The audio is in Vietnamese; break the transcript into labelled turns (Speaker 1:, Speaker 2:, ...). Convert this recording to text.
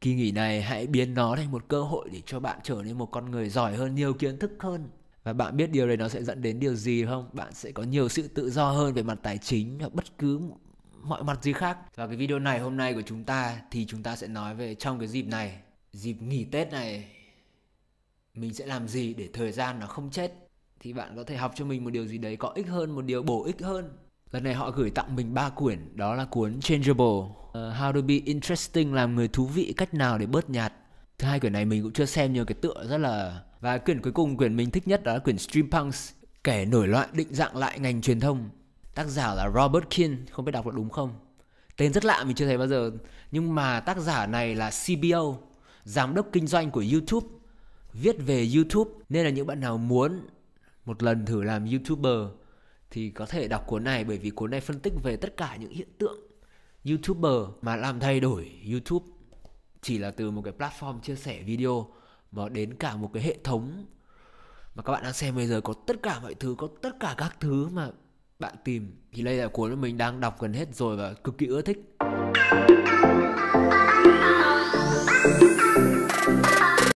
Speaker 1: Kỳ nghỉ này hãy biến nó thành một cơ hội để cho bạn trở nên một con người giỏi hơn, nhiều kiến thức hơn. Và bạn biết điều này nó sẽ dẫn đến điều gì không? Bạn sẽ có nhiều sự tự do hơn về mặt tài chính hoặc bất cứ mọi mặt gì khác. Và cái video này hôm nay của chúng ta thì chúng ta sẽ nói về trong cái dịp này, dịp nghỉ Tết này mình sẽ làm gì để thời gian nó không chết thì bạn có thể học cho mình một điều gì đấy có ích hơn, một điều bổ ích hơn Lần này họ gửi tặng mình ba quyển, đó là cuốn Changeable, uh, How to be interesting làm người thú vị cách nào để bớt nhạt. Thứ hai quyển này mình cũng chưa xem nhiều cái tựa rất là và quyển cuối cùng quyển mình thích nhất đó là quyển Streampunks, kẻ nổi loạn định dạng lại ngành truyền thông. Tác giả là Robert Kin, không biết đọc được đúng không? Tên rất lạ mình chưa thấy bao giờ, nhưng mà tác giả này là CBO, giám đốc kinh doanh của YouTube, viết về YouTube nên là những bạn nào muốn một lần thử làm YouTuber thì có thể đọc cuốn này bởi vì cuốn này phân tích về tất cả những hiện tượng youtuber mà làm thay đổi youtube chỉ là từ một cái platform chia sẻ video mà đến cả một cái hệ thống mà các bạn đang xem bây giờ có tất cả mọi thứ có tất cả các thứ mà bạn tìm thì đây là cuốn mà mình đang đọc gần hết rồi và cực kỳ ưa thích